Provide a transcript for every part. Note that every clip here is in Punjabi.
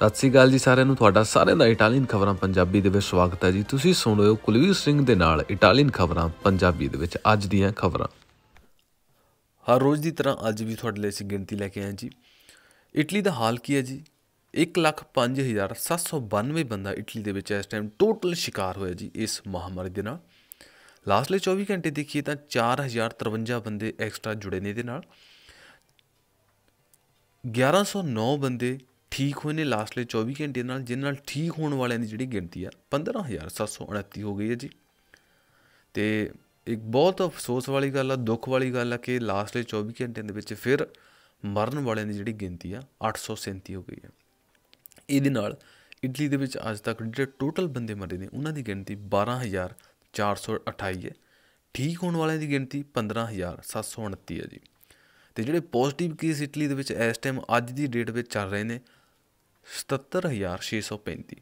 ਸਤਿ ਸ੍ਰੀ ਅਕਾਲ ਜੀ ਸਾਰਿਆਂ ਨੂੰ ਤੁਹਾਡਾ ਸਾਰਿਆਂ ਦਾ ਇਟਾਲੀਅਨ ਖਬਰਾਂ ਪੰਜਾਬੀ ਦੇ ਵਿੱਚ ਸਵਾਗਤ ਹੈ ਜੀ ਤੁਸੀਂ ਸੁਣ ਰਹੇ ਹੋ ਕੁਲਵੀਰ ਸਿੰਘ ਦੇ ਨਾਲ ਇਟਾਲੀਅਨ ਖਬਰਾਂ ਪੰਜਾਬੀ ਦੇ ਵਿੱਚ ਅੱਜ ਦੀਆਂ ਖਬਰਾਂ ਹਰ ਰੋਜ਼ ਦੀ ਤਰ੍ਹਾਂ ਅੱਜ ਵੀ ਤੁਹਾਡੇ ਲਈ ਅਸੀਂ ਗਿਣਤੀ ਲੈ ਕੇ ਆਏ ਜੀ ਇਟਲੀ ਦਾ ਹਾਲ ਕੀ ਹੈ ਜੀ 105792 ਬੰਦਾ ਇਟਲੀ ਦੇ ਵਿੱਚ ਇਸ ਟਾਈਮ ਟੋਟਲ ਸ਼ਿਕਾਰ ਹੋਇਆ ਜੀ ਇਸ ਮਹਾਮਾਰੀ ਦੇ ਨਾਲ ਲਾਸਟਲੇ 24 ਘੰਟੇ ਦੇਖੀਏ ਤਾਂ 4053 ਬੰਦੇ ਐਕਸਟਰਾ ਜੁੜੇ ਨੇ ਇਹਦੇ ਨਾਲ 1109 ਬੰਦੇ ਠੀਕ ਹੋਏ ਨੇ ਲਾਸਟਲੇ 24 ਘੰਟੇ ਨਾਲ ਜਿਨ ਨਾਲ ਠੀਕ ਹੋਣ ਵਾਲਿਆਂ ਦੀ ਜਿਹੜੀ ਗਿਣਤੀ ਆ 15729 ਹੋ ਗਈ ਹੈ ਜੀ ਤੇ ਇੱਕ ਬਹੁਤ ਅਫਸੋਸ ਵਾਲੀ ਗੱਲ ਆ ਦੁੱਖ ਵਾਲੀ ਗੱਲ ਆ ਕਿ ਲਾਸਟਲੇ 24 ਘੰਟਿਆਂ ਦੇ ਵਿੱਚ ਫਿਰ ਮਰਨ ਵਾਲਿਆਂ ਦੀ ਜਿਹੜੀ ਗਿਣਤੀ ਆ 837 ਹੋ ਗਈ ਹੈ ਇਹਦੇ ਨਾਲ ਇਟਲੀ ਦੇ ਵਿੱਚ ਅੱਜ ਤੱਕ ਜਿਹੜੇ ਟੋਟਲ ਬੰਦੇ ਮਰੇ ਨੇ ਉਹਨਾਂ ਦੀ ਗਿਣਤੀ 12428 ਹੈ ਠੀਕ ਹੋਣ ਵਾਲਿਆਂ ਦੀ ਗਿਣਤੀ 15729 ਹੈ ਜੀ ਤੇ ਜਿਹੜੇ ਪੋਜ਼ਿਟਿਵ ਕੇਸ ਇਟਲੀ ਦੇ ਵਿੱਚ ਇਸ ਟਾਈਮ ਅੱਜ ਦੀ ਡੇਟ ਵਿੱਚ ਚੱਲ ਰਹੇ ਨੇ 77635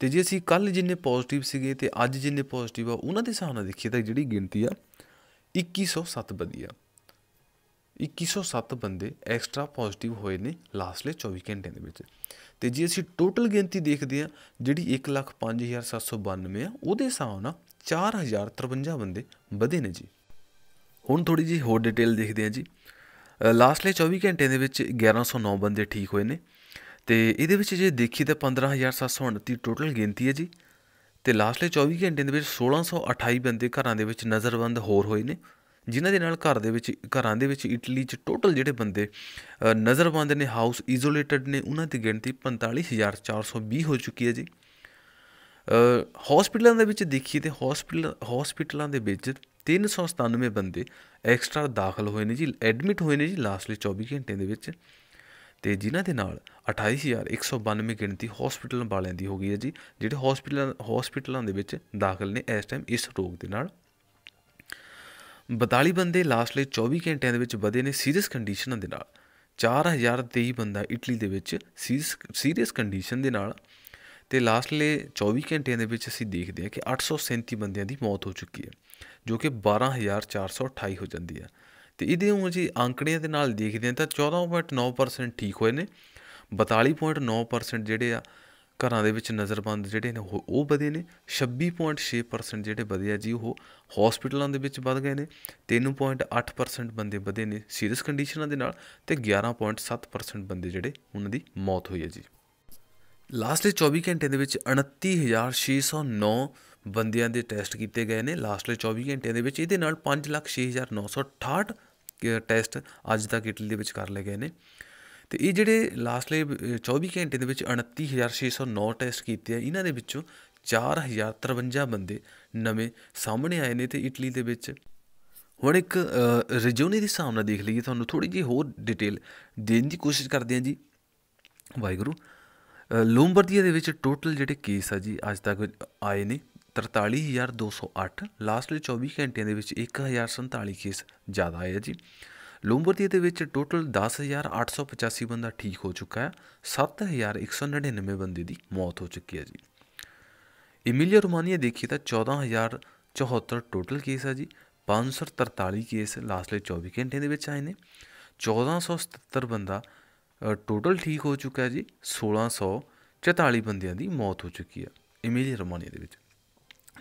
ਤੇ ਜੇ ਅਸੀਂ ਕੱਲ ਜਿੰਨੇ ਪੋਜ਼ਿਟਿਵ ਸੀਗੇ ਤੇ ਅੱਜ ਜਿੰਨੇ ਪੋਜ਼ਿਟਿਵ ਆ ਉਹਨਾਂ ਦੇ ਹਿਸਾਬ ਨਾਲ ਦੇਖੀਏ ਤਾਂ ਜਿਹੜੀ ਗਿਣਤੀ ਆ 2107 ਵਧੀ ਆ 2107 ਬੰਦੇ ਐਕਸਟਰਾ ਪੋਜ਼ਿਟਿਵ ਹੋਏ ਨੇ ਲਾਸਟਲੇ 24 ਘੰਟੇ ਦੇ ਵਿੱਚ ਤੇ ਜੇ ਅਸੀਂ ਟੋਟਲ ਗਿਣਤੀ ਦੇਖਦੇ ਆ ਜਿਹੜੀ 105792 ਆ ਉਹਦੇ ਹਿਸਾਬ ਨਾਲ 4053 ਬੰਦੇ ਵਧੇ ਨੇ ਜੀ ਹੁਣ ਥੋੜੀ ਜੀ ਹੋਰ ਡਿਟੇਲ ਦੇਖਦੇ ਆ ਜੀ ਲਾਸਟਲੇ 24 ਘੰਟੇ ਦੇ ਵਿੱਚ 1109 ਬੰਦੇ ਠੀਕ ਹੋਏ ਨੇ ਤੇ ਇਹਦੇ ਵਿੱਚ ਜੇ ਦੇਖੀ ਤਾਂ 15729 ਟੋਟਲ ਗਿਣਤੀ ਹੈ ਜੀ ਤੇ ਲਾਸਟਲੇ 24 ਘੰਟਿਆਂ ਦੇ ਵਿੱਚ 1628 ਬੰਦੇ ਘਰਾਂ ਦੇ ਵਿੱਚ ਨਜ਼ਰਬੰਦ ਹੋਰ ਹੋਏ ਨੇ ਜਿਨ੍ਹਾਂ ਦੇ ਨਾਲ ਘਰ ਦੇ ਵਿੱਚ ਘਰਾਂ ਦੇ ਵਿੱਚ ਇਟਲੀ 'ਚ ਟੋਟਲ ਜਿਹੜੇ ਬੰਦੇ ਨਜ਼ਰਬੰਦ ਨੇ ਹਾਊਸ ਇਜ਼ੋਲੇਟਡ ਨੇ ਉਹਨਾਂ ਦੀ ਗਿਣਤੀ 45420 ਹੋ ਚੁੱਕੀ ਹੈ ਜੀ ਹਸਪੀਟਲਾਂ ਦੇ ਵਿੱਚ ਦੇਖੀ ਤੇ ਹਸਪੀਟਲ ਹਸਪੀਟਲਾਂ ਦੇ ਵਿੱਚ 397 ਬੰਦੇ ਐਕਸਟਰਾ ਦਾਖਲ ਹੋਏ ਨੇ ਜੀ ਐਡਮਿਟ ਹੋਏ ਨੇ ਜੀ ਲਾਸਟਲੇ 24 ਘੰਟੇ ਦੇ ਵਿੱਚ ਤੇ ਜਿਨ੍ਹਾਂ ਦੇ ਨਾਲ 28192 ਗਿਣਤੀ ਹਸਪੀਟਲ ਵਾਲਿਆਂ ਦੀ ਹੋ ਗਈ ਹੈ ਜੀ ਜਿਹੜੇ ਹਸਪੀਟਲ ਹਸਪੀਟਲਾਂ ਦੇ ਵਿੱਚ ਦਾਖਲ ਨੇ ਇਸ ਟਾਈਮ ਇਸ ਰੋਗ ਦੇ ਨਾਲ 42 ਬੰਦੇ ਲਾਸਟ ਲਈ 24 ਘੰਟਿਆਂ ਦੇ ਵਿੱਚ ਵਧੇ ਨੇ ਸੀਰੀਅਸ ਕੰਡੀਸ਼ਨਾਂ ਦੇ ਨਾਲ 4023 ਬੰਦਾ ਇਟਲੀ ਦੇ ਵਿੱਚ ਸੀਰੀਅਸ ਕੰਡੀਸ਼ਨ ਦੇ ਨਾਲ ਤੇ ਲਈ 24 ਘੰਟਿਆਂ ਦੇ ਵਿੱਚ ਅਸੀਂ ਦੇਖਦੇ ਹਾਂ ਕਿ 837 ਬੰਦਿਆਂ ਦੀ ਮੌਤ ਹੋ ਚੁੱਕੀ ਹੈ ਜੋ ਕਿ 12428 ਹੋ ਜਾਂਦੀ ਹੈ ਤੇ ਇਹਦੇ ਨੂੰ ਜੀ ਅੰਕੜਿਆਂ ਦੇ ਨਾਲ ਦੇਖਦੇ ਹਾਂ ਤਾਂ 14.9% ਠੀਕ ਹੋਏ ਨੇ 42.9% ਜਿਹੜੇ ਆ ਘਰਾਂ ਦੇ ਵਿੱਚ ਨਜ਼ਰਬੰਦ ਜਿਹੜੇ ਨੇ ਉਹ ਵਧੇ ਨੇ 26.6% ਜਿਹੜੇ ਵਧੇ ਆ ਜੀ ਉਹ ਹਸਪੀਟਲਾਂ ਦੇ ਵਿੱਚ ਵਧ ਗਏ ਨੇ 3.8% ਬੰਦੇ ਵਧੇ ਨੇ ਸੀਰੀਅਸ ਕੰਡੀਸ਼ਨਾਂ ਦੇ ਨਾਲ ਤੇ 11.7% ਬੰਦੇ ਜਿਹੜੇ ਉਹਨਾਂ ਦੀ ਮੌਤ ਹੋਈ ਹੈ ਜੀ ਲਾਸਟ 24 ਘੰਟੇ ਦੇ ਵਿੱਚ 29609 ਬੰਦਿਆਂ ਦੇ ਟੈਸਟ ਕੀਤੇ ਗਏ ਨੇ ਲਾਸਟਲੇ 24 ਘੰਟਿਆਂ ਦੇ ਵਿੱਚ ਇਹਦੇ ਨਾਲ 506968 ਟੈਸਟ ਅੱਜ ਤੱਕ ਇਟਲੀ ਦੇ ਵਿੱਚ ਕਰ ਲਏ ਗਏ ਨੇ ਤੇ ਇਹ ਜਿਹੜੇ ਲਾਸਟਲੇ 24 ਘੰਟੇ ਦੇ ਵਿੱਚ 29609 ਟੈਸਟ ਕੀਤੇ ਆ ਇਹਨਾਂ ਦੇ ਵਿੱਚੋਂ 4053 ਬੰਦੇ ਨਵੇਂ ਸਾਹਮਣੇ ਆਏ ਨੇ ਤੇ ਇਟਲੀ ਦੇ ਵਿੱਚ ਹੁਣ ਇੱਕ ਰਿਜੋਨੀ ਦੀ ਸਾਹਮਣਾ ਦੇਖ ਲਈਏ ਤੁਹਾਨੂੰ ਥੋੜੀ ਜੀ ਹੋਰ ਡਿਟੇਲ ਦੇਣ ਦੀ ਕੋਸ਼ਿਸ਼ ਕਰਦੇ ਹਾਂ ਜੀ ਵਾਹਿਗੁਰੂ ਲੂੰਬਰਦੀਆ ਦੇ ਵਿੱਚ ਟੋਟਲ ਜਿਹੜੇ ਕੇਸ ਆ ਜੀ ਅੱਜ ਤੱਕ ਆਏ ਨੇ 43208 ਲਾਸਟਲੀ 24 ਘੰਟਿਆਂ ਦੇ ਵਿੱਚ 1047 ਕੇਸ ਜ਼ਿਆਦਾ ਆਏ ਜੀ ਲੂੰਬਰਦੀ ਦੇ ਵਿੱਚ ਟੋਟਲ 10885 ਬੰਦਾ ਠੀਕ ਹੋ ਚੁੱਕਾ ਹੈ 7199 ਬੰਦੇ ਦੀ ਮੌਤ ਹੋ ਚੁੱਕੀ ਹੈ ਜੀ ਇਮੀਲੀਆ ਰੋਮਾਨੀਆ ਦੇਖੀ ਤਾਂ 14074 ਟੋਟਲ ਕੇਸ ਹੈ ਜੀ 543 ਕੇਸ ਲਾਸਟਲੇ 24 ਘੰਟਿਆਂ ਦੇ ਵਿੱਚ ਆਏ ਨੇ 1477 ਬੰਦਾ ਟੋਟਲ ਠੀਕ ਹੋ ਚੁੱਕਾ ਹੈ ਜੀ 1644 ਬੰਦਿਆਂ ਦੀ ਮੌਤ ਹੋ ਚੁੱਕੀ ਹੈ ਇਮੀਲੀਆ ਰੋਮਾਨੀਆ ਦੇ ਵਿੱਚ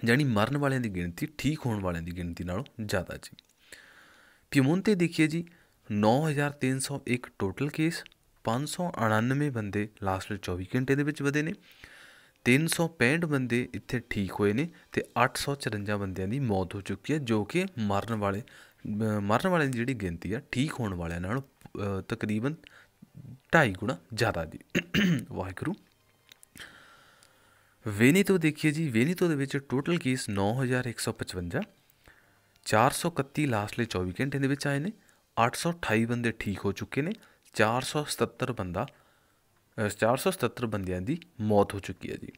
ਜਾਨੀ ਮਰਨ ਵਾਲਿਆਂ ਦੀ ਗਿਣਤੀ ਠੀਕ ਹੋਣ ਵਾਲਿਆਂ ਦੀ ਗਿਣਤੀ ਨਾਲੋਂ ਜ਼ਿਆਦਾ ਜੀ ਪਿਮੋਂਤੇ ਦੇਖਿਏ ਜੀ 9301 ਟੋਟਲ ਕੇਸ 599 ਬੰਦੇ ਲਾਸਟ 24 ਘੰਟੇ ਦੇ ਵਿੱਚ ਵਧੇ ਨੇ 365 ਬੰਦੇ ਇੱਥੇ ਠੀਕ ਹੋਏ ਨੇ ਤੇ 854 ਬੰਦਿਆਂ ਦੀ ਮੌਤ ਹੋ ਚੁੱਕੀ ਹੈ ਜੋ ਕਿ ਮਰਨ ਵਾਲੇ ਮਰਨ ਵਾਲਿਆਂ ਦੀ ਜਿਹੜੀ ਗਿਣਤੀ ਆ ਠੀਕ ਹੋਣ ਵਾਲਿਆਂ ਨਾਲੋਂ ਤਕਰੀਬਨ 2.5 ਗੁਣਾ ਜ਼ਿਆਦਾ ਦੀ ਵਾਹਿਗੁਰੂ ਤੋਂ ਦੇਖੀਏ ਜੀ ਤੋਂ ਦੇ ਵਿੱਚ ਟੋਟਲ ਕੇਸ 9155 431 ਲਾਸਟਲੇ 24 ਘੰਟੇ ਦੇ ਵਿੱਚ ਆਏ ਨੇ 828 ਬੰਦੇ ਠੀਕ ਹੋ ਚੁੱਕੇ ਨੇ 477 ਬੰਦਾ 477 ਬੰਦਿਆਂ ਦੀ ਮੌਤ ਹੋ ਚੁੱਕੀ ਹੈ ਜੀ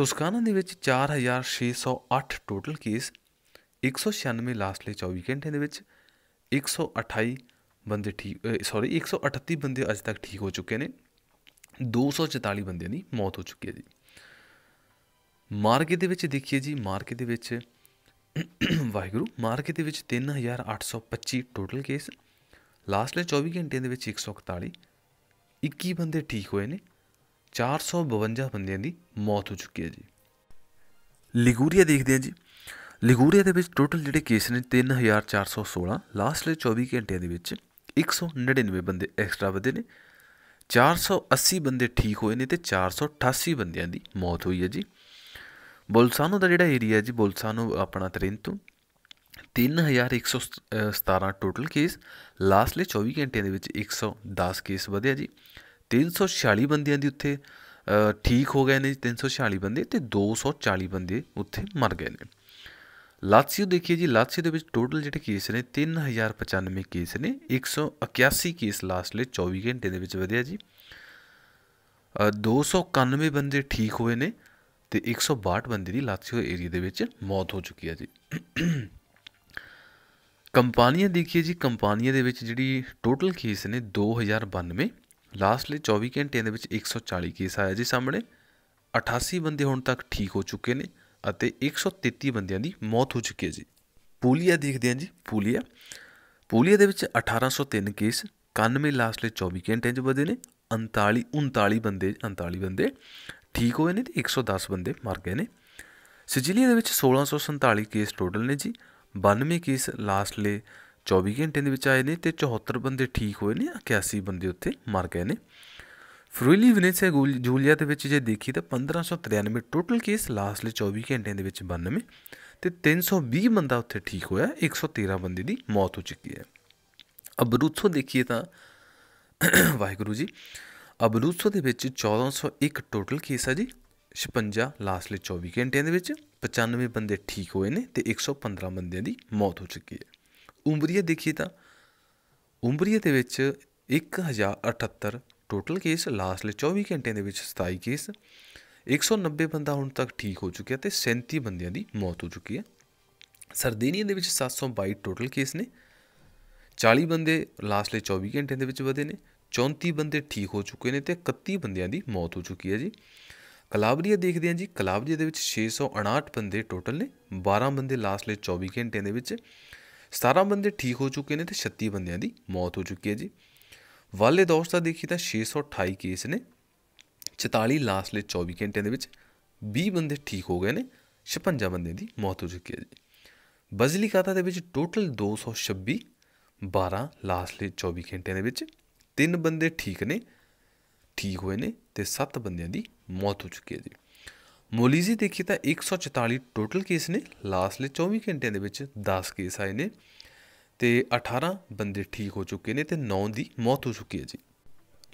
ਤੁਸਕਾਨਾ ਦੇ ਵਿੱਚ 4608 ਟੋਟਲ ਕੇਸ 196 ਲਾਸਟਲੇ 24 ਘੰਟੇ ਦੇ ਵਿੱਚ 128 ਬੰਦੇ ਠੀਕ ਸੌਰੀ 138 ਬੰਦੇ ਅਜੇ ਤੱਕ ਠੀਕ ਹੋ ਚੁੱਕੇ ਨੇ 244 ਬੰਦਿਆਂ ਦੀ ਮੌਤ ਹੋ ਚੁੱਕੀ ਹੈ ਜੀ ਮਾਰਗੇ ਦੇ ਵਿੱਚ ਦੇਖੀਏ ਜੀ ਮਾਰਗੇ ਦੇ ਵਿੱਚ ਵਾਹਿਗੁਰੂ ਮਾਰਗੇ ਦੇ ਵਿੱਚ 3825 ਟੋਟਲ ਕੇਸ ਲਾਸਟਲੇ 24 ਘੰਟਿਆਂ ਦੇ ਵਿੱਚ 141 21 ਬੰਦੇ ਠੀਕ ਹੋਏ ਨੇ 452 ਬੰਦਿਆਂ ਦੀ ਮੌਤ ਹੋ ਚੁੱਕੀ ਹੈ ਜੀ ਲਿਗੂਰੀਆ ਦੇਖਦੇ ਹਾਂ ਜੀ ਲਿਗੂਰੀਆ ਦੇ ਵਿੱਚ ਟੋਟਲ ਜਿਹੜੇ ਕੇਸ ਨੇ 3416 ਲਾਸਟਲੇ 24 ਘੰਟਿਆਂ ਦੇ ਵਿੱਚ 199 ਬੰਦੇ ਐਕਸਟਰਾ ਵਧੇ ਨੇ 480 ਬੰਦੇ ਠੀਕ ਹੋਏ ਨੇ ਤੇ 488 ਬੰਦਿਆਂ ਦੀ ਮੌਤ ਹੋਈ ਹੈ ਜੀ ਬੋਲਸਾਨੋ ਦਾ ਜਿਹੜਾ ਏਰੀਆ ਜੀ ਬੋਲਸਾਨੋ ਆਪਣਾ ਤਰਿੰਤੂ 3117 ਟੋਟਲ ਕੇਸ ਲਾਸਟਲੇ 24 ਘੰਟਿਆਂ ਦੇ ਵਿੱਚ 110 ਕੇਸ ਵਧਿਆ ਜੀ 346 ਬੰਦਿਆਂ ਦੀ ਉੱਥੇ ਠੀਕ ਹੋ ਗਏ ਨੇ 346 ਬੰਦੇ ਤੇ 240 ਬੰਦੇ ਉੱਥੇ ਮਰ ਗਏ ਨੇ ਲਾਤਸੀਓ ਦੇਖੀਏ ਜੀ ਲਾਤਸੀਓ ਦੇ ਵਿੱਚ ਟੋਟਲ ਜਿਹੜੇ ਕੇਸ ਨੇ 3095 ਕੇਸ ਨੇ 181 ਕੇਸ ਲਾਸਟਲੇ 24 ਘੰਟੇ ਦੇ ਵਿੱਚ ਵਧਿਆ ਜੀ 291 ਬੰਦੇ ਠੀਕ ਹੋਏ ਨੇ ਤੇ 162 ਬੰਦੇ ਦੀ ਲਾਤਸੀਓ ਏਰੀਆ ਦੇ ਵਿੱਚ ਮੌਤ ਹੋ ਚੁੱਕੀ ਹੈ ਜੀ ਕੰਪਨੀਆਂ ਦੇਖੀਏ ਜੀ ਕੰਪਨੀਆਂ ਦੇ ਵਿੱਚ ਜਿਹੜੀ ਟੋਟਲ ਕੇਸ ਨੇ 2092 ਲਾਸਟਲੀ 24 ਘੰਟਿਆਂ ਦੇ ਵਿੱਚ 140 ਕੇਸ ਆਇਆ ਜੀ ਸਾਹਮਣੇ 88 ਬੰਦੇ ਹੁਣ ਤੱਕ ਠੀਕ ਹੋ ਚੁੱਕੇ ਨੇ ਅਤੇ 133 ਬੰਦਿਆਂ ਦੀ ਮੌਤ ਹੋ ਚੁੱਕੀ ਹੈ ਜੀ ਪੂਲੀਆ ਦੇਖਦੇ ਹਾਂ ਜੀ ਪੂਲੀਆ ਪੂਲੀਆ ਦੇ ਵਿੱਚ 1803 ਕੇਸ 91 ਲਾਸਟਲੀ 24 ਘੰਟਿਆਂ 'ਚ ਵਧੇ ਨੇ 39 39 ਬੰਦੇ 39 ਬੰਦੇ ਠੀਕ ਹੋਏ ਨੇ ਤੇ 110 ਬੰਦੇ ਮਰ ਗਏ ਨੇ ਸਿਜਲੀ ਦੇ ਵਿੱਚ 1647 ਕੇਸ ਟੋਟਲ ਨੇ ਜੀ 92 ਕੇਸ ਲਾਸਟਲੇ 24 ਘੰਟੇ ਦੇ ਵਿੱਚ ਆਏ ਨੇ ਤੇ 74 ਬੰਦੇ ਠੀਕ ਹੋਏ ਨੇ 81 ਬੰਦੇ ਉੱਥੇ ਮਰ ਗਏ ਨੇ ਫਰੂਲੀ ਵਿਨੇਸੀਆ ਜੂਲੀਆ ਦੇ ਵਿੱਚ ਜੇ ਦੇਖੀ ਤਾਂ 1593 ਟੋਟਲ ਕੇਸ ਲਾਸਟਲੇ 24 ਘੰਟਿਆਂ ਦੇ ਵਿੱਚ 92 ਤੇ 320 ਬੰਦਾ ਉੱਥੇ ਠੀਕ ਹੋਇਆ 113 ਬੰਦੇ ਦੀ ਮੌਤ ਹੋ ਚੁੱਕੀ ਹੈ ਅਬਰੂਥੋ ਦੇਖੀਏ ਤਾਂ ਵਾਹਿਗੁਰੂ ਜੀ ਅਬਲੂਸੋ ਦੇ ਵਿੱਚ 1401 ਟੋਟਲ ਕੇਸ ਆ ਜੀ 56 ਲਾਸਟਲੇ 24 ਘੰਟਿਆਂ ਦੇ ਵਿੱਚ 95 ਬੰਦੇ ਠੀਕ ਹੋਏ ਨੇ ਤੇ 115 ਬੰਦਿਆਂ ਦੀ ਮੌਤ ਹੋ ਚੁੱਕੀ ਹੈ ਉਮਰੀਆ ਦੇਖੀ ਤਾਂ ਉਮਰੀਆ ਦੇ ਵਿੱਚ 1078 ਟੋਟਲ ਕੇਸ ਲਾਸਟਲੇ 24 ਘੰਟਿਆਂ ਦੇ ਵਿੱਚ 27 ਕੇਸ 190 ਬੰਦਾ ਹੁਣ ਤੱਕ ਠੀਕ ਹੋ ਚੁੱਕਿਆ ਤੇ 37 ਬੰਦਿਆਂ ਦੀ ਮੌਤ ਹੋ ਚੁੱਕੀ ਹੈ ਸਰਦੀਨੀਆ ਦੇ ਵਿੱਚ 722 ਟੋਟਲ ਕੇਸ ਨੇ 40 ਬੰਦੇ ਲਾਸਟਲੇ 24 ਘੰਟਿਆਂ ਦੇ ਵਿੱਚ ਵਧੇ ਨੇ 34 ਬੰਦੇ ਠੀਕ ਹੋ ਚੁੱਕੇ ਨੇ ਤੇ 31 ਬੰਦਿਆਂ ਦੀ ਮੌਤ ਹੋ ਚੁੱਕੀ ਹੈ ਜੀ ਕਲਾਬਰੀਆ ਦੇਖਦੇ ਹਾਂ ਜੀ ਕਲਾਬਰੀਆ ਦੇ ਵਿੱਚ 659 ਬੰਦੇ ਟੋਟਲ ਨੇ 12 ਬੰਦੇ ਲਾਸਟ 24 ਘੰਟਿਆਂ ਦੇ ਵਿੱਚ 17 ਬੰਦੇ ਠੀਕ ਹੋ ਚੁੱਕੇ ਨੇ ਤੇ 36 ਬੰਦਿਆਂ ਦੀ ਮੌਤ ਹੋ ਚੁੱਕੀ ਹੈ ਜੀ ਵਾਲੇ ਦੋਸਤ ਦੇਖੀ ਤਾਂ 628 ਕੇਸ ਨੇ 44 ਲਾਸਟ 24 ਘੰਟਿਆਂ ਦੇ ਵਿੱਚ 20 ਬੰਦੇ ਠੀਕ ਹੋ ਗਏ ਨੇ 56 ਬੰਦੇ ਦੀ ਮੌਤ ਹੋ ਚੁੱਕੀ ਹੈ ਜੀ ਬਜਲੀ ਕਾਤਾ ਦੇ ਵਿੱਚ ਟੋਟਲ 226 12 ਲਾਸਟ 24 ਘੰਟਿਆਂ ਦੇ ਵਿੱਚ ਤਿੰਨ ਬੰਦੇ ਠੀਕ ਨੇ ਠੀਕ ਹੋਏ ਨੇ ਤੇ 7 ਬੰਦਿਆਂ ਦੀ ਮੌਤ ਹੋ ਚੁੱਕੀ ਹੈ ਜੀ ਮੋਲੀਜ਼ੀ ਦੇਖੀ ਤਾਂ 144 ਟੋਟਲ ਕੇਸ ਨੇ ਲਾਸਟਲੇ 24 ਘੰਟਿਆਂ ਦੇ ਵਿੱਚ 10 ਕੇਸ ਆਏ ਨੇ ਤੇ 18 ਬੰਦੇ ਠੀਕ ਹੋ ਚੁੱਕੇ ਨੇ ਤੇ 9 ਦੀ ਮੌਤ ਹੋ ਚੁੱਕੀ ਹੈ ਜੀ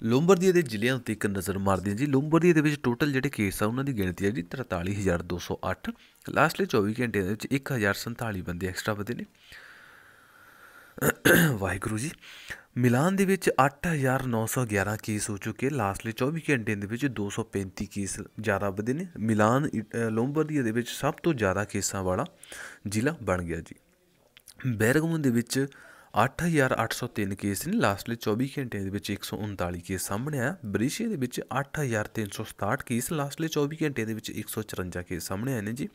ਲੋਂਬਰਦੀਆ ਦੇ ਜ਼ਿਲ੍ਹਿਆਂ ਉੱਤੇ ਇੱਕ ਨਜ਼ਰ ਮਾਰਦੇ ਹਾਂ ਜੀ ਲੋਂਬਰਦੀਆ ਦੇ ਵਿੱਚ ਟੋਟਲ ਜਿਹੜੇ ਕੇਸ ਆ ਉਹਨਾਂ ਦੀ ਗਿਣਤੀ ਹੈ ਜੀ 43208 ਲਾਸਟਲੇ 24 ਘੰਟਿਆਂ ਦੇ ਵਿੱਚ 1047 ਬੰਦੇ ਐਕਸਟਰਾ ਵਧੇ ਨੇ ਵਾਹਿਗੁਰੂ ਜੀ ਮਿਲਾਨ ਦੇ ਵਿੱਚ 8911 ਕੇਸ ਹੋ ਚੁੱਕੇ ਲਾਸਟਲੀ 24 ਘੰਟੇ ਦੇ ਵਿੱਚ 235 ਕੇਸ ਜ਼ਿਆਦਾ ਵਧੇ ਨੇ ਮਿਲਾਨ ਲੋਮਬਰਦੀਆ ਦੇ ਵਿੱਚ ਸਭ ਤੋਂ ਜ਼ਿਆਦਾ ਕੇਸਾਂ ਵਾਲਾ ਜ਼ਿਲ੍ਹਾ ਬਣ ਗਿਆ ਜੀ ਬੈਰਗਮੋਂ ਦੇ ਵਿੱਚ 8803 ਕੇਸ ਨੇ ਲਾਸਟਲੀ 24 ਘੰਟੇ ਦੇ ਵਿੱਚ 139 ਕੇਸ ਸਾਹਮਣੇ ਆਇਆ ਬ੍ਰਿਸ਼ੀਆ ਦੇ ਵਿੱਚ 8367 ਕੇਸ ਲਾਸਟਲੀ 24 ਘੰਟੇ ਦੇ ਵਿੱਚ 154 ਕੇਸ ਸਾਹਮਣੇ ਆਏ ਨੇ ਜੀ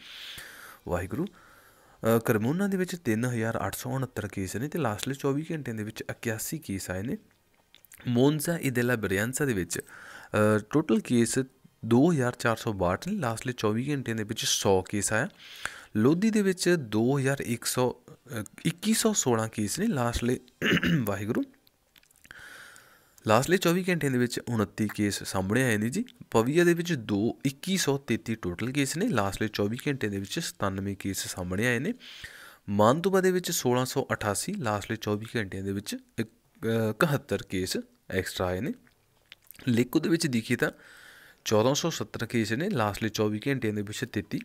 ਵਾਹਿਗੁਰੂ ਕਰਮੋਨਾ ਦੇ ਵਿੱਚ 3869 ਕੇਸ ਨੇ ਤੇ ਲਾਸਟਲੀ 24 ਘੰਟਿਆਂ ਦੇ ਵਿੱਚ 81 ਕੇਸ ਆਏ ਨੇ ਮੋਨਜ਼ਾ ਇਦੇਲਾ ਬਰੀਆਂਸਾ ਦੇ ਵਿੱਚ ਟੋਟਲ ਕੇਸ 2462 ਨੇ ਲਾਸਟਲੀ 24 ਘੰਟਿਆਂ ਦੇ ਵਿੱਚ 100 ਕੇਸ ਆਇਆ ਲੋਧੀ ਦੇ ਵਿੱਚ 2100 2116 ਕੇਸ ਨੇ ਲਾਸਟਲੀ ਵਾਹਿਗੁਰੂ ਲਾਸਟਲੀ 24 ਘੰਟਿਆਂ ਦੇ ਵਿੱਚ 29 ਕੇਸ ਸਾਹਮਣੇ ਆਏ ਨੇ ਜੀ ਪਵਿਆ ਦੇ ਵਿੱਚ 2 2133 ਟੋਟਲ ਕੇਸ ਨੇ ਲਾਸਟਲੀ 24 ਘੰਟੇ ਦੇ ਵਿੱਚ 97 ਕੇਸ ਸਾਹਮਣੇ ਆਏ ਨੇ ਮਾਨਤੂਬਾ ਦੇ ਵਿੱਚ 1688 ਲਾਸਟਲੀ 24 ਘੰਟਿਆਂ ਦੇ ਵਿੱਚ 71 ਕੇਸ ਐਕਸਟਰਾ ਆਏ ਨੇ ਲਿਕੂ ਦੇ ਵਿੱਚ ਦੇਖੀ ਤਾਂ 1470 ਕੇਸ ਨੇ ਲਾਸਟਲੀ 24 ਘੰਟਿਆਂ ਦੇ ਵਿੱਚ 33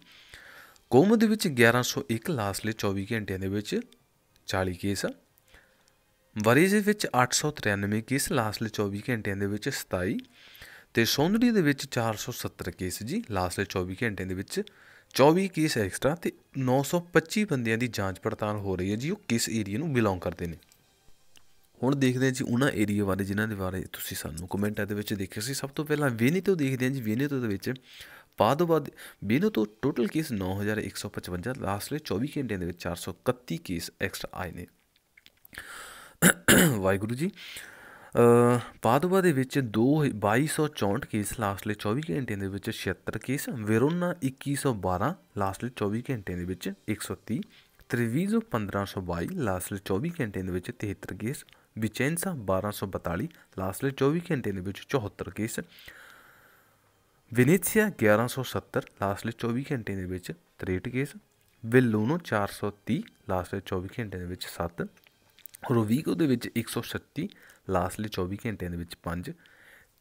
ਕੋਮ ਦੇ ਵਿੱਚ 1101 ਲਾਸਟਲੀ 24 ਘੰਟਿਆਂ ਦੇ ਵਿੱਚ 40 ਕੇਸ ਆ ਵਰੀਜ ਵਿੱਚ 893 ਕੇਸ ਲਾਸਟਲੇ 24 ਘੰਟਿਆਂ ਦੇ ਵਿੱਚ 27 ਤੇ ਸੌਂਦਰੀ ਦੇ ਵਿੱਚ 470 ਕੇਸ ਜੀ ਲਾਸਟਲੇ 24 ਘੰਟਿਆਂ ਦੇ ਵਿੱਚ 24 ਕੇਸ ਐਕਸਟਰਾ ਤੇ 925 ਬੰਦਿਆਂ ਦੀ ਜਾਂਚ ਪੜਤਾਲ ਹੋ ਰਹੀ ਹੈ ਜੀ ਉਹ ਕਿਸ ਏਰੀਆ ਨੂੰ ਬਿਲੋਂਗ ਕਰਦੇ ਨੇ ਹੁਣ ਦੇਖਦੇ ਹਾਂ ਜੀ ਉਹਨਾਂ ਏਰੀਆ ਬਾਰੇ ਜਿਨ੍ਹਾਂ ਦੇ ਬਾਰੇ ਤੁਸੀਂ ਸਾਨੂੰ ਕਮੈਂਟਾਂ ਦੇ ਵਿੱਚ ਦੇਖਿਆ ਸੀ ਸਭ ਤੋਂ ਪਹਿਲਾਂ ਵੇਨੇ ਤੋਂ ਦੇਖਦੇ ਹਾਂ ਜੀ ਵੇਨੇ ਤੋਂ ਦੇ ਵਿੱਚ ਪਾਦੋਬਾਦ ਵੇਨੇ ਤੋਂ ਟੋਟਲ ਕੇਸ 9155 ਲਾਸਟਲੇ 24 ਘੰਟਿਆਂ ਦੇ ਵਿੱਚ 431 ਕੇਸ ਐਕਸਟਰਾ ਆਏ ਨੇ ਵਾਹਿਗੁਰੂ ਜੀ ਪਾਦੂਬਾ ਦੇ ਵਿੱਚ 2264 ਕੇਸ ਲਾਸਟਲੇ 24 ਘੰਟਿਆਂ ਦੇ ਵਿੱਚ 76 ਕੇਸ ਵੇਰੋਨਾ 2112 ਲਾਸਟਲੇ 24 ਘੰਟਿਆਂ ਦੇ ਵਿੱਚ 130 ਤ੍ਰਿਵੀਜ਼ੋ 1522 ਲਾਸਟਲੇ 24 ਘੰਟਿਆਂ ਦੇ ਵਿੱਚ 73 ਕੇਸ ਵਿਚੈਂਸਾ 1242 ਲਾਸਟਲੇ 24 ਘੰਟਿਆਂ ਦੇ ਵਿੱਚ 74 ਕੇਸ ਵਿਨੀਸੀਆ 1170 ਲਾਸਟਲੇ 24 ਘੰਟਿਆਂ ਦੇ ਵਿੱਚ 63 ਕੇਸ ਵਿਲੂਨੋ 430 ਲਾਸਟਲੇ 24 ਘੰਟਿਆਂ ਦੇ ਵਿੱਚ 7 ਰੋਵੀਗੋ ਦੇ ਵਿੱਚ 136 ਲਾਸਟਲੀ 24 ਘੰਟਿਆਂ ਦੇ ਵਿੱਚ 5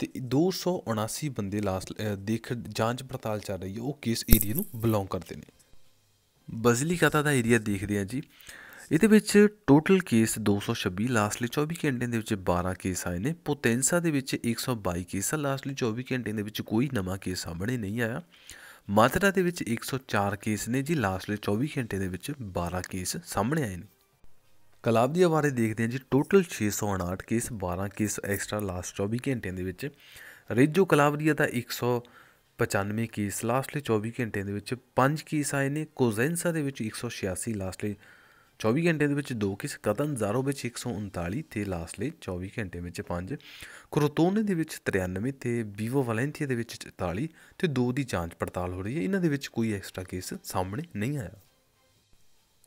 ਤੇ 279 ਬੰਦੇ ਲਾਸਟ ਦੇਖ ਜਾਂਚ ਪੜਤਾਲ ਚੱਲ ਰਹੀ ਹੈ ਉਹ ਕਿਸ ਏਰੀਆ ਨੂੰ ਬਿਲੋਂਗ ਕਰਦੇ ਨੇ ਬਜ਼ਲੀ ਕਾਤਾ ਦਾ ਏਰੀਆ ਦੇਖਦੇ ਆ ਜੀ ਇਹਦੇ ਵਿੱਚ ਟੋਟਲ ਕੇਸ 226 ਲਾਸਟਲੀ 24 ਘੰਟਿਆਂ ਦੇ ਵਿੱਚ 12 ਕੇਸ ਆਏ ਨੇ ਪੋਟੈਂਸਾ ਦੇ ਵਿੱਚ 122 ਕੇਸ ਆ ਲਾਸਟਲੀ 24 ਘੰਟਿਆਂ ਦੇ ਵਿੱਚ ਕੋਈ ਨਵਾਂ ਕੇਸ ਸਾਹਮਣੇ ਨਹੀਂ ਆਇਆ ਮਾਤਰਾ ਦੇ ਵਿੱਚ 104 ਕੇਸ ਨੇ ਜੀ ਲਾਸਟਲੀ 24 ਘੰਟੇ ਦੇ ਵਿੱਚ 12 ਕੇਸ ਸਾਹਮਣੇ ਆਏ ਨੇ ਕਲਾਬ ਦੀ ਬਾਰੇ ਦੇਖਦੇ ਹਾਂ ਜੀ total 659 case 12 case extra last 24 ਘੰਟਿਆਂ ਦੇ ਵਿੱਚ ਰੇਜੋ ਕਲਾਬਰੀਆ ਦਾ 195 ਕੇਸ ਲਾਸਟਲੇ 24 ਘੰਟਿਆਂ ਦੇ ਵਿੱਚ 5 ਕੇਸ ਆਏ ਨੇ ਕੋਜ਼ੈਂਸਾ ਦੇ ਵਿੱਚ 186 ਲਾਸਟਲੇ 24 ਘੰਟੇ ਦੇ ਵਿੱਚ 2 ਕੇਸ ਕਤਨ ਜ਼ਾਰੋ ਵਿੱਚ 139 ਤੇ ਲਾਸਟਲੇ 24 ਘੰਟੇ ਵਿੱਚ 5 ਕਰੋਤੋਨੇ ਦੇ ਵਿੱਚ 93 ਤੇ ਵੀਵੋ ਵੈਲੈਂਥੀਆ ਦੇ ਵਿੱਚ 44 ਤੇ 2 ਦੀ ਜਾਂਚ ਪੜਤਾਲ ਹੋ ਰਹੀ ਹੈ ਇਹਨਾਂ ਦੇ ਵਿੱਚ ਕੋਈ ਐਕਸਟਰਾ ਕੇਸ ਸਾਹਮਣੇ ਨਹੀਂ ਆਇਆ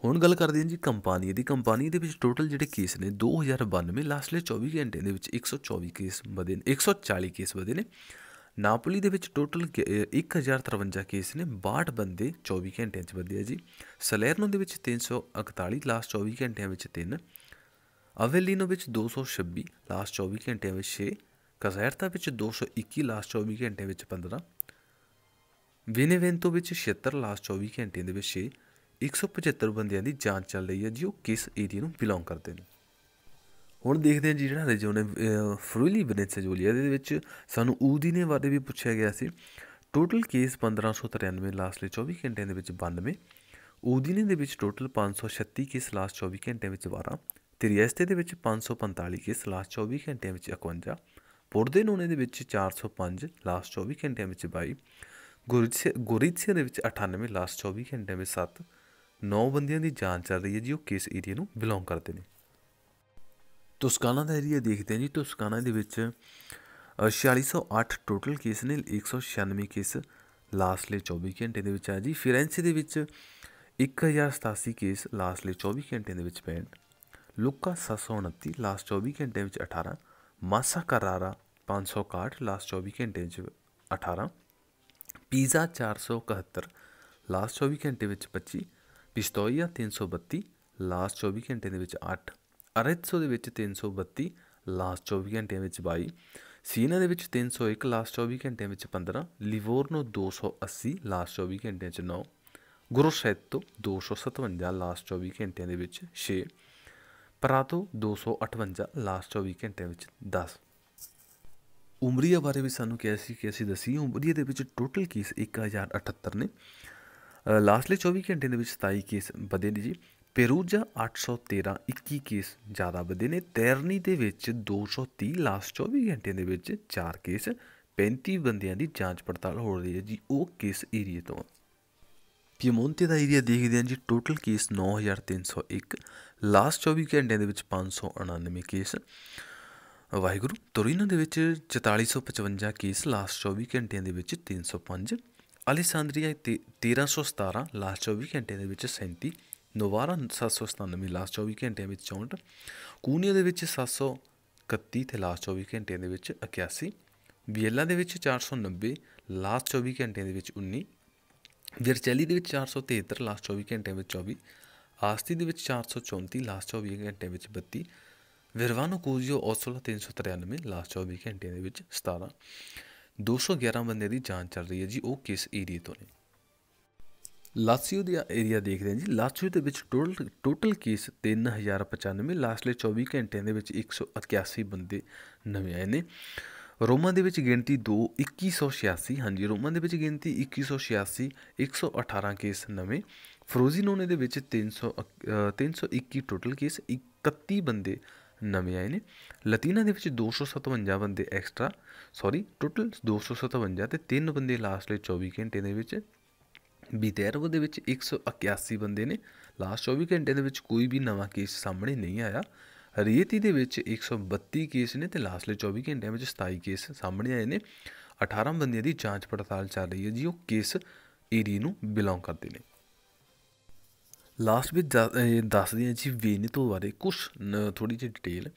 ਹੁਣ ਗੱਲ ਕਰਦੇ ਹਾਂ ਜੀ ਕੰਪਨੀ ਦੀ ਕੰਪਨੀ ਦੇ ਵਿੱਚ ਟੋਟਲ ਜਿਹੜੇ ਕੇਸ ਨੇ 2092 ਲਾਸਟਲੇ 24 ਘੰਟੇ ਦੇ ਵਿੱਚ 124 ਕੇਸ ਵਧੇ ਨੇ 140 ਕੇਸ ਵਧੇ ਨੇ ਨਾਪੋਲੀ ਦੇ ਵਿੱਚ ਟੋਟਲ 1053 ਕੇਸ ਨੇ 62 ਬੰਦੇ 24 ਘੰਟਿਆਂ 'ਚ ਵਧੇ ਆ ਜੀ ਸਲੇਰਨੋ ਦੇ ਵਿੱਚ 341 ਲਾਸਟ 24 ਘੰਟਿਆਂ ਵਿੱਚ 3 ਅਵੇਲੀਨੋ ਵਿੱਚ 226 ਲਾਸਟ 24 ਘੰਟਿਆਂ ਵਿੱਚ 6 ਕਜ਼ੈਰਤਾ ਵਿੱਚ 221 ਲਾਸਟ 24 ਘੰਟਿਆਂ ਵਿੱਚ 15 ਵਿਨੇਵੈਂਟੋ ਵਿੱਚ 76 ਲਾਸਟ 24 ਘੰਟਿਆਂ ਦੇ ਵਿੱਚ 6 175 ਬੰਦਿਆਂ ਦੀ ਜਾਂਚ ਚੱਲ ਰਹੀ ਹੈ ਜੀ ਉਹ ਕਿਸ ਏਰੀਆ ਨੂੰ ਬਿਲੋਂਗ ਕਰਦੇ ਨੇ ਹੁਣ ਦੇਖਦੇ ਹਾਂ ਜੀ ਜਿਹੜਾ ਰਜੋਨੇ ਫਰੂਲੀ ਬਨੇਸਜੋਲੀਆ ਦੇ ਵਿੱਚ ਸਾਨੂੰ ਉਦੀਨੇ ਬਾਰੇ ਵੀ ਪੁੱਛਿਆ ਗਿਆ ਸੀ ਟੋਟਲ ਕੇਸ 1593 ਲਾਸਟਲੀ 24 ਘੰਟਿਆਂ ਦੇ ਵਿੱਚ 92 ਉਦੀਨੇ ਦੇ ਵਿੱਚ ਟੋਟਲ 536 ਕੇਸ ਲਾਸਟ 24 ਘੰਟਿਆਂ ਵਿੱਚ 12 ਤਰੀਐਸਤੇ ਦੇ ਵਿੱਚ 545 ਕੇਸ ਲਾਸਟ 24 ਘੰਟਿਆਂ ਵਿੱਚ 51 ਪੁਰਦੇ ਨੋਨੇ ਦੇ ਵਿੱਚ 405 ਲਾਸਟ 24 ਘੰਟਿਆਂ ਵਿੱਚ 22 ਗੁਰਿਤਸੇ ਦੇ ਵਿੱਚ 98 ਲਾਸਟ 24 ਘੰਟਿਆਂ ਵਿੱਚ 7 9 ਬੰਦਿਆਂ ਦੀ ਜਾਂਚ ਚੱਲ ਰਹੀ ਹੈ ਜੀ ਉਹ ਕਿਸ ਏਰੀਆ ਨੂੰ ਬਿਲੋਂਗ ਕਰਦੇ ਨੇ ਤੁਸਕਾਨਾ ਦਾ ਏਰੀਆ ਦੇਖਦੇ ਹਾਂ ਜੀ ਤੁਸਕਾਨਾ ਦੇ ਵਿੱਚ 4608 ਟੋਟਲ ਕੇਸ ਨੇ 196 ਕੇਸ ਲਾਸਟਲੇ 24 ਘੰਟੇ ਦੇ ਵਿੱਚ ਆ ਜੀ ਫਿਰੈਂਸੀ ਦੇ ਵਿੱਚ 1087 ਕੇਸ ਲਾਸਟਲੇ 24 ਘੰਟੇ ਦੇ ਵਿੱਚ ਪੈਣ ਲੁਕਾ 729 ਲਾਸਟ 24 ਘੰਟੇ ਵਿੱਚ 18 ਮਾਸਾ ਕਰਾਰਾ 561 ਲਾਸਟ 24 ਘੰਟੇ ਵਿੱਚ 18 ਪੀਜ਼ਾ 471 ਲਾਸਟ 24 ਘੰਟੇ ਵਿੱਚ 25 ਪਿਸਟੋਇਆ 332 ਲਾਸਟ 24 ਘੰਟੇ ਦੇ ਵਿੱਚ 8 ਅਰਥਸੋ ਦੇ ਵਿੱਚ 332 ਲਾਸਟ 24 ਘੰਟਿਆਂ ਵਿੱਚ 22 ਸੀਨਾ ਦੇ ਵਿੱਚ 301 ਲਾਸਟ 24 ਘੰਟਿਆਂ ਵਿੱਚ 15 ਲਿਵੋਰਨੋ 280 ਲਾਸਟ 24 ਘੰਟਿਆਂ ਚ 9 ਗੁਰੂਸ਼ੈਤੋ 257 ਲਾਸਟ 24 ਘੰਟਿਆਂ ਦੇ ਵਿੱਚ 6 ਪਰਾਤੋ 258 ਲਾਸਟ 24 ਘੰਟਿਆਂ ਵਿੱਚ 10 ਉਮਰੀਆ ਬਾਰੇ ਵੀ ਸਾਨੂੰ ਕਿਹਾ ਸੀ ਕਿ ਅਸੀਂ ਦਸੀ ਉਮਰੀਆ ਦੇ ਵਿੱਚ ਟੋਟਲ ਕੇਸ 1078 ਨੇ ਲਾਸਟਲੀ 24 ਘੰਟੇ ਦੇ ਵਿੱਚ 27 ਕੇਸ ਵਧੇ ਨੇ ਜੀ ਪੇਰੂਜਾ 813 21 ਕੇਸ ਜ਼ਿਆਦਾ ਵਧੇ ਨੇ ਤੈਰਨੀ ਦੇ ਵਿੱਚ 230 ਲਾਸਟ 24 ਘੰਟੇ ਦੇ ਵਿੱਚ 4 ਕੇਸ 35 ਬੰਦਿਆਂ ਦੀ ਜਾਂਚ ਪੜਤਾਲ ਹੋ ਰਹੀ ਹੈ ਜੀ ਉਹ ਕੇਸ ਏਰੀਆ ਤੋਂ ਪੀਮੋਂਤੇ ਦਾ ਏਰੀਆ ਦੇਖਦੇ ਹਾਂ ਜੀ ਟੋਟਲ ਕੇਸ 9301 ਲਾਸਟ 24 ਘੰਟਿਆਂ ਦੇ ਵਿੱਚ 599 ਕੇਸ ਵਾਹਿਗੁਰੂ ਤੋਰੀਨੋ ਦੇ ਵਿੱਚ 4455 ਕੇਸ ਲਾਸਟ 24 ਘੰਟਿਆਂ ਦੇ ਵਿੱਚ 305 ਅਲੈਸਾਂਡਰੀਆ 1317 ਲਾਸਟ 24 ਘੰਟੇ ਦੇ ਵਿੱਚ 37 ਨੋਵਾਰਾ 797 ਲਾਸਟ 24 ਘੰਟਿਆਂ ਵਿੱਚ 64 ਕੂਨੀਆ ਦੇ ਵਿੱਚ 731 ਤੇ ਲਾਸਟ 24 ਘੰਟਿਆਂ ਦੇ ਵਿੱਚ 81 ਵੀਏਲਾ ਦੇ ਵਿੱਚ 490 ਲਾਸਟ 24 ਘੰਟਿਆਂ ਦੇ ਵਿੱਚ 19 ਵਿਰਚੈਲੀ ਦੇ ਵਿੱਚ 473 ਲਾਸਟ 24 ਘੰਟਿਆਂ ਵਿੱਚ 24 ਆਸਤੀ ਦੇ ਵਿੱਚ 434 ਲਾਸਟ 24 ਘੰਟਿਆਂ ਵਿੱਚ 32 ਵਿਰਵਾਨੋ ਕੋਜੀਓ ਔਸੋਲਾ 393 ਲਾਸਟ 24 ਘੰਟਿਆਂ ਦੇ ਵਿੱਚ 17 211 ਬੰਦੇ ਦੀ ਜਾਂਚ ਚੱਲ ਰਹੀ ਹੈ ਜੀ ਉਹ ਕਿਸ ਏਰੀਆ ਤੋਂ ਨੇ ਲਾਸੀਓ ਦਾ ਏਰੀਆ ਦੇਖਦੇ ਹਾਂ ਜੀ ਲਾਸੀਓ ਦੇ ਵਿੱਚ ਟੋਟਲ ਟੋਟਲ ਕੇਸ 3095 ਲਾਸਟਲੇ 24 ਘੰਟਿਆਂ ਦੇ ਵਿੱਚ 181 ਬੰਦੇ ਨਵੇਂ ਆਏ ਨੇ ਰੋਮਾ ਦੇ ਵਿੱਚ ਗਿਣਤੀ 2 2186 ਹਾਂਜੀ ਰੋਮਾ ਦੇ ਵਿੱਚ ਗਿਣਤੀ 2186 118 ਕੇਸ ਨਵੇਂ ਫਰੋਜ਼ੀਨੋਨੇ ਦੇ ਵਿੱਚ 300 321 ਟੋਟਲ ਕੇਸ 31 ਬੰਦੇ ਨਵੇਂ ਆਏ ਨੇ ਲਤੀਨਾ ਦੇ ਵਿੱਚ 257 ਬੰਦੇ ਐਕਸਟਰਾ ਸੌਰੀ ਟੋਟਲ 257 ਤੇ 3 ਬੰਦੇ ਲਾਸਟ 24 ਘੰਟੇ ਦੇ ਵਿੱਚ ਬਿਤੇਰਵ ਦੇ ਵਿੱਚ 181 ਬੰਦੇ ਨੇ ਲਾਸਟ 24 ਘੰਟੇ ਦੇ ਵਿੱਚ ਕੋਈ ਵੀ ਨਵਾਂ ਕੇਸ ਸਾਹਮਣੇ ਨਹੀਂ ਆਇਆ ਰੇਤੀ ਦੇ ਵਿੱਚ 132 ਕੇਸ ਨੇ ਤੇ ਲਾਸਟਲੇ 24 ਘੰਟਿਆਂ ਵਿੱਚ 27 ਕੇਸ ਸਾਹਮਣੇ ਆਏ ਨੇ 18 ਬੰਦਿਆਂ ਦੀ ਜਾਂਚ ਪੜਤਾਲ ਚੱਲ ਰਹੀ ਹੈ ਜੀ ਉਹ ਕੇਸ ਏਰੀਆ ਨੂੰ ਬਿਲੋਂਗ ਕਰਦੇ ਨੇ ਲਾਸਟ ਵਿੱਚ ਦੱਸਦੀ ਹਾਂ ਜੀ ਵੇਨੇਤੋ ਬਾਰੇ ਕੁਝ ਥੋੜੀ ਜਿਹੀ ਡਿਟੇਲ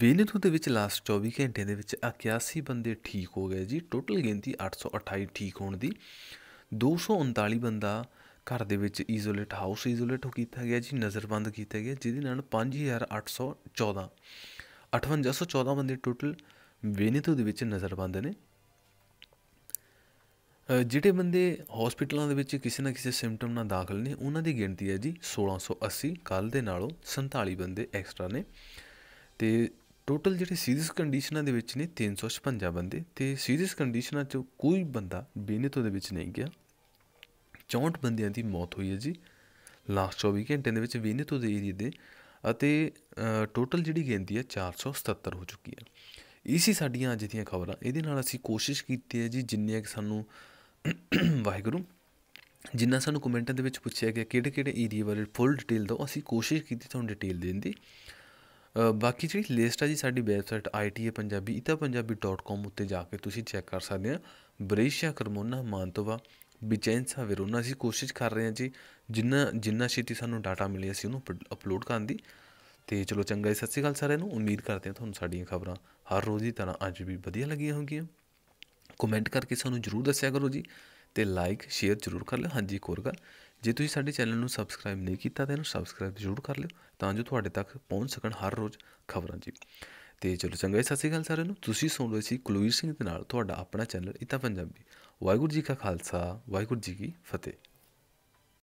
ਵੇਨੇਤੋ ਦੇ ਵਿੱਚ ਲਾਸਟ 24 ਘੰਟੇ ਦੇ ਵਿੱਚ 81 ਬੰਦੇ ਠੀਕ ਹੋ ਗਏ ਜੀ ਟੋਟਲ ਗਿਣਤੀ 828 ਠੀਕ ਹੋਣ ਦੀ 239 ਬੰਦਾ ਘਰ ਦੇ ਵਿੱਚ ਇਜ਼ੋਲੇਟ ਹਾਊਸ ਇਜ਼ੋਲੇਟ ਕੀਤਾ ਗਿਆ ਜੀ ਨਜ਼ਰਬੰਦ ਕੀਤਾ ਗਿਆ ਜਿਹਦੇ ਨਾਲ 5814 5814 ਬੰਦੇ ਟੋਟਲ ਵੇਨੇਤੋ ਦੇ ਵਿੱਚ ਨਜ਼ਰਬੰਦ ਨੇ ਜਿਹੜੇ ਬੰਦੇ ਹਸਪੀਟਲਾਂ ਦੇ ਵਿੱਚ ਕਿਸੇ ਨਾ ਕਿਸੇ ਸਿੰਪਟਮ ਨਾਲ ਦਾਖਲ ਨੇ ਉਹਨਾਂ ਦੀ ਗਿਣਤੀ ਹੈ ਜੀ 1680 ਕੱਲ ਦੇ ਨਾਲੋਂ 47 ਬੰਦੇ ਐਕਸਟਰਾ ਨੇ ਤੇ ਟੋਟਲ ਜਿਹੜੇ ਸੀਰੀਅਸ ਕੰਡੀਸ਼ਨਾਂ ਦੇ ਵਿੱਚ ਨੇ 356 ਬੰਦੇ ਤੇ ਸੀਰੀਅਸ ਕੰਡੀਸ਼ਨਾਂ 'ਚ ਕੋਈ ਬੰਦਾ ਬੇਨਿਤੋ ਦੇ ਵਿੱਚ ਨਹੀਂ ਗਿਆ 64 ਬੰਦਿਆਂ ਦੀ ਮੌਤ ਹੋਈ ਹੈ ਜੀ ਲਾਸਟ 24 ਘੰਟਿਆਂ ਦੇ ਵਿੱਚ ਬੇਨਿਤੋ ਦੇ ਏਰੀਏ ਦੇ ਅਤੇ ਟੋਟਲ ਜਿਹੜੀ ਗਿਣਤੀ ਹੈ 477 ਹੋ ਚੁੱਕੀ ਹੈ ਇਸੀ ਸਾਡੀਆਂ ਅੱਜ ਦੀਆਂ ਖਬਰਾਂ ਇਹਦੇ ਨਾਲ ਅਸੀਂ ਕੋਸ਼ਿਸ਼ ਕੀਤੀ ਹੈ ਜੀ ਜਿੰਨੇ ਕਿ ਸਾਨੂੰ ਵਾਹਿਗੁਰੂ ਜਿੰਨਾ ਸਾਨੂੰ ਕਮੈਂਟਾਂ ਦੇ ਵਿੱਚ ਪੁੱਛਿਆ ਗਿਆ ਕਿਹੜੇ ਕਿਹੜੇ ਏਰੀਆ ਬਾਰੇ ਫੁੱਲ ਡਿਟੇਲ ਦੋ ਅਸੀਂ ਕੋਸ਼ਿਸ਼ ਕੀਤੀ ਤੁਹਾਨੂੰ ਡਿਟੇਲ ਦੇਣ ਦੀ ਬਾਕੀ ਜਿਹੜੀ ਲਿਸਟ ਆ ਜੀ ਸਾਡੀ ਵੈਬਸਾਈਟ ITA ਪੰਜਾਬੀ itapunjabi.com ਉੱਤੇ ਜਾ ਕੇ ਤੁਸੀਂ ਚੈੱਕ ਕਰ ਸਕਦੇ ਆ ਬਰੇਸ਼ਾ ਕਰਮੋਨਾ ਮਾਨਤਵਾ ਵਿਚੈਂਸਾ ਵਿਰੋਨਾ ਅਸੀਂ ਕੋਸ਼ਿਸ਼ ਕਰ ਰਹੇ ਹਾਂ ਜੀ ਜਿੰਨਾ ਜਿੰਨਾ ਛੇਤੀ ਸਾਨੂੰ ਡਾਟਾ ਮਿਲਿਆ ਅਸੀਂ ਉਹਨੂੰ ਅਪਲੋਡ ਕਰਨ ਦੀ ਤੇ ਚਲੋ ਚੰਗਾ ਜੀ ਸਤਿ ਸ਼੍ਰੀ ਅਕਾਲ ਸਾਰਿਆਂ ਨੂੰ ਉਮੀਦ ਕਰਦੇ ਹਾਂ ਤੁਹਾਨੂੰ ਸਾਡੀਆਂ ਖਬਰਾਂ ਹਰ ਰੋਜ਼ ਦੀ ਤਰ੍ਹਾਂ ਅੱਜ ਵੀ ਵਧੀਆ ਲੱਗੀਆਂ ਹੋਣਗੀਆਂ ਕਮੈਂਟ ਕਰਕੇ ਸਾਨੂੰ ਜਰੂਰ ਦੱਸਿਆ ਕਰੋ ਜੀ ਤੇ ਲਾਈਕ ਸ਼ੇਅਰ ਜਰੂਰ ਕਰ ਲਿਓ ਹਾਂਜੀ ਕੋਰਗਾ ਜੇ ਤੁਸੀਂ ਸਾਡੇ ਚੈਨਲ ਨੂੰ ਸਬਸਕ੍ਰਾਈਬ ਨਹੀਂ ਕੀਤਾ ਤਾਂ ਇਹਨੂੰ ਸਬਸਕ੍ਰਾਈਬ ਜਰੂਰ ਕਰ ਲਿਓ ਤਾਂ ਜੋ ਤੁਹਾਡੇ ਤੱਕ ਪਹੁੰਚ ਸਕਣ ਹਰ ਰੋਜ਼ ਖਬਰਾਂ ਜੀ ਤੇ ਚਲੋ ਚੰਗਾ ਸਤਿ ਸ੍ਰੀ ਅਕਾਲ ਸਾਰਿਆਂ ਨੂੰ ਤੁਸੀਂ ਸੁਣ ਰਹੇ ਸੀ ਕੁਲਵੀਰ ਸਿੰਘ ਦੇ ਨਾਲ ਤੁਹਾਡਾ ਆਪਣਾ ਚੈਨਲ ਇਤਾ ਪੰਜਾਬੀ ਵਾਹਿਗੁਰੂ ਜੀ ਕਾ ਖਾਲਸਾ ਵਾਹਿਗੁਰੂ ਜੀ ਕੀ ਫਤਿਹ